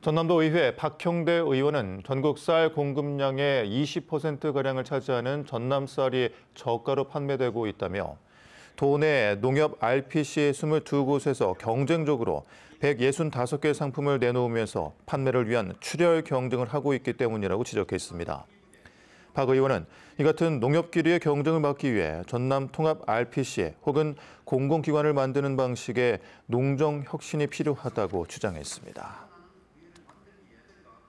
전남도 의회 박형대 의원은 전국 쌀 공급량의 20%가량을 차지하는 전남 쌀이 저가로 판매되고 있다며 도내 농협 RPC 22곳에서 경쟁적으로 165개 상품을 내놓으면서 판매를 위한 출혈 경쟁을 하고 있기 때문이라고 지적했습니다. 박 의원은 이 같은 농협끼리의 경쟁을 막기 위해 전남 통합 RPC 혹은 공공기관을 만드는 방식의 농정 혁신이 필요하다고 주장했습니다.